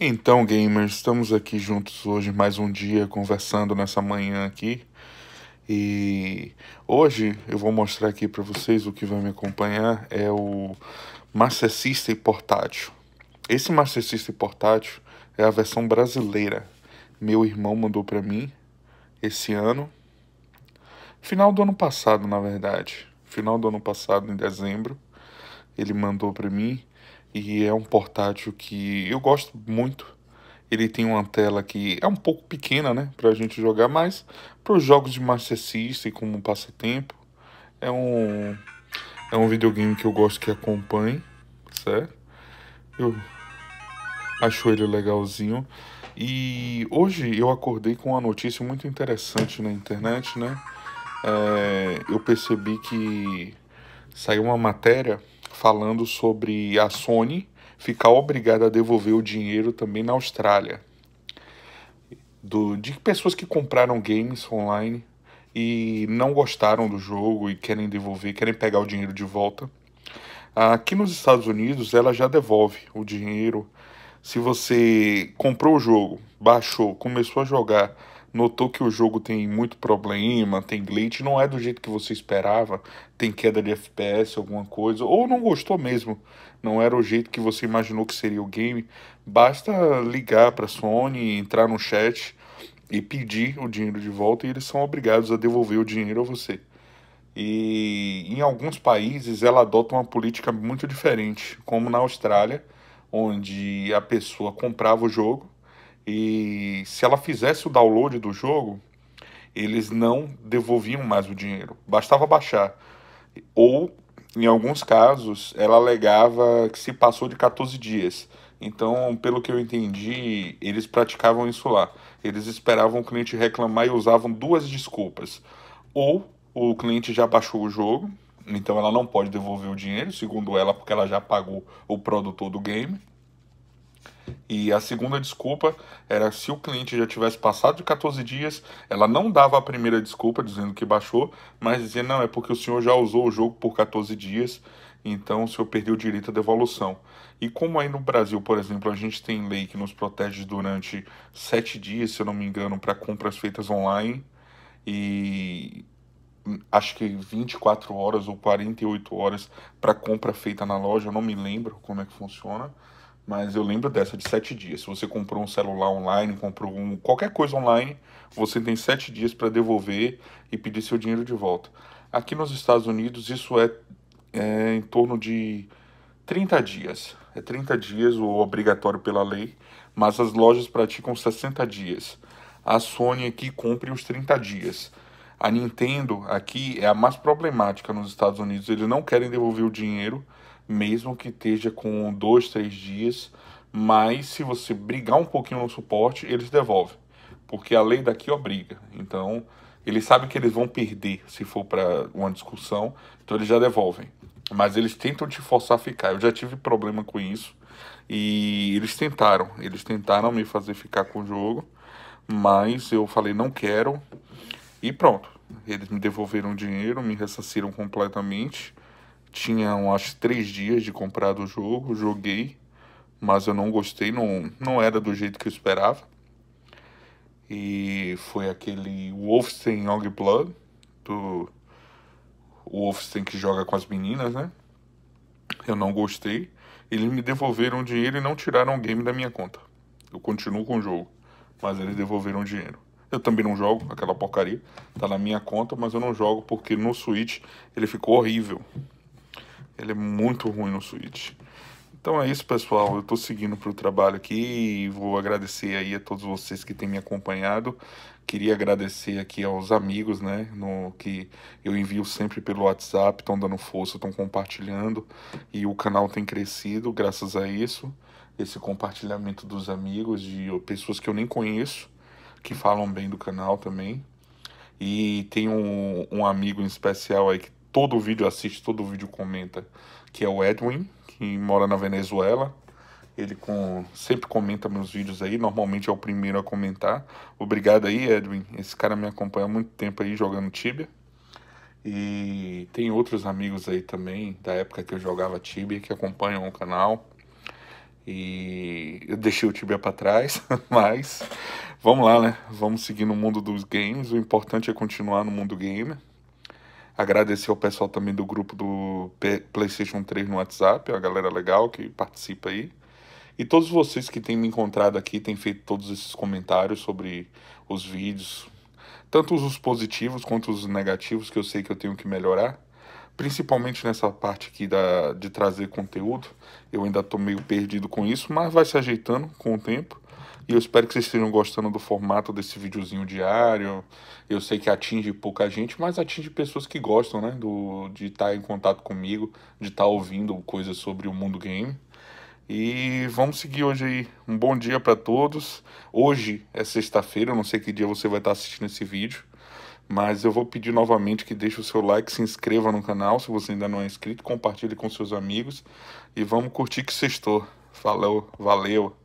Então, gamers, estamos aqui juntos hoje mais um dia conversando nessa manhã aqui. E hoje eu vou mostrar aqui para vocês o que vai me acompanhar é o Master System portátil. Esse Master System portátil é a versão brasileira. Meu irmão mandou para mim esse ano, final do ano passado, na verdade, final do ano passado em dezembro, ele mandou para mim e é um portátil que eu gosto muito. Ele tem uma tela que é um pouco pequena, né, para a gente jogar, mas para os jogos de Master System como passatempo, é um é um videogame que eu gosto que acompanhe, certo? Eu acho ele legalzinho. E hoje eu acordei com uma notícia muito interessante na internet, né? É, eu percebi que saiu uma matéria falando sobre a Sony ficar obrigada a devolver o dinheiro também na Austrália. Do, de pessoas que compraram games online e não gostaram do jogo e querem devolver, querem pegar o dinheiro de volta. Aqui nos Estados Unidos, ela já devolve o dinheiro. Se você comprou o jogo, baixou, começou a jogar, notou que o jogo tem muito problema, tem glitch, não é do jeito que você esperava, tem queda de FPS, alguma coisa, ou não gostou mesmo, não era o jeito que você imaginou que seria o game, basta ligar para a Sony, entrar no chat e pedir o dinheiro de volta e eles são obrigados a devolver o dinheiro a você. E em alguns países ela adota uma política muito diferente, como na Austrália, onde a pessoa comprava o jogo e se ela fizesse o download do jogo, eles não devolviam mais o dinheiro, bastava baixar. Ou, em alguns casos, ela alegava que se passou de 14 dias. Então, pelo que eu entendi, eles praticavam isso lá. Eles esperavam o cliente reclamar e usavam duas desculpas. Ou o cliente já baixou o jogo, então ela não pode devolver o dinheiro, segundo ela, porque ela já pagou o produtor do game e a segunda desculpa era se o cliente já tivesse passado de 14 dias, ela não dava a primeira desculpa dizendo que baixou, mas dizia não, é porque o senhor já usou o jogo por 14 dias, então o senhor perdeu o direito à devolução. E como aí no Brasil, por exemplo, a gente tem lei que nos protege durante 7 dias, se eu não me engano, para compras feitas online, e acho que 24 horas ou 48 horas para compra feita na loja, eu não me lembro como é que funciona mas eu lembro dessa de sete dias. Se você comprou um celular online, comprou um, qualquer coisa online, você tem sete dias para devolver e pedir seu dinheiro de volta. Aqui nos Estados Unidos isso é, é, em torno de 30 dias. É 30 dias o obrigatório pela lei, mas as lojas praticam 60 dias. A Sony aqui cumpre os 30 dias. A Nintendo aqui é a mais problemática nos Estados Unidos. Eles não querem devolver o dinheiro mesmo que esteja com dois, três dias, mas se você brigar um pouquinho no suporte, eles devolvem, porque a lei daqui obriga. Então, eles sabem que eles vão perder se for para uma discussão, então eles já devolvem. Mas eles tentam te forçar a ficar. Eu já tive problema com isso e eles tentaram, eles tentaram me fazer ficar com o jogo, mas eu falei não quero e pronto. Eles me devolveram o dinheiro, me ressarciram completamente tinha acho três dias de comprar o jogo, joguei, mas eu não gostei, não, não era do jeito que eu esperava. E foi aquele Wolfenstein Blood do Wolfenstein que joga com as meninas, né? Eu não gostei. Eles me devolveram o dinheiro e não tiraram o game da minha conta. Eu continuo com o jogo, mas eles devolveram o dinheiro. Eu também não jogo aquela porcaria, tá na minha conta, mas eu não jogo porque no Switch ele ficou horrível. Ele é muito ruim no Switch. Então é isso, pessoal. Eu estou seguindo para o trabalho aqui e vou agradecer aí a todos vocês que têm me acompanhado. Queria agradecer aqui aos amigos, né, no, que eu envio sempre pelo WhatsApp, estão dando força, estão compartilhando e o canal tem crescido graças a isso. Esse compartilhamento dos amigos, de pessoas que eu nem conheço, que falam bem do canal também. E tem um, um amigo em especial aí que todo vídeo assiste, todo vídeo comenta, que é o Edwin, que mora na Venezuela. Ele com, sempre comenta meus vídeos aí, normalmente é o primeiro a comentar. Obrigado aí, Edwin. Esse cara me acompanha há muito tempo aí jogando Tibia. E tem outros amigos aí também, da época que eu jogava Tibia, que acompanham o canal. E eu deixei o Tibia para trás, mas vamos lá, né? Vamos seguir no mundo dos games. O importante é continuar no mundo gamer. Agradecer ao pessoal também do grupo do PlayStation 3 no WhatsApp, a galera legal que participa aí. E todos vocês que têm me encontrado aqui, têm feito todos esses comentários sobre os vídeos, tanto os positivos quanto os negativos, que eu sei que eu tenho que melhorar principalmente nessa parte aqui da, de trazer conteúdo. Eu ainda estou meio perdido com isso, mas vai se ajeitando com o tempo. E eu espero que vocês estejam gostando do formato desse videozinho diário. Eu sei que atinge pouca gente, mas atinge pessoas que gostam, né? Do, de estar tá em contato comigo, de estar tá ouvindo coisas sobre o mundo game. E vamos seguir hoje aí. Um bom dia para todos. Hoje é sexta-feira, eu não sei que dia você vai estar tá assistindo esse vídeo, mas eu vou pedir novamente que deixe o seu like, se inscreva no canal se você ainda não é inscrito, compartilhe com seus amigos e vamos curtir que sextou. Falou, valeu.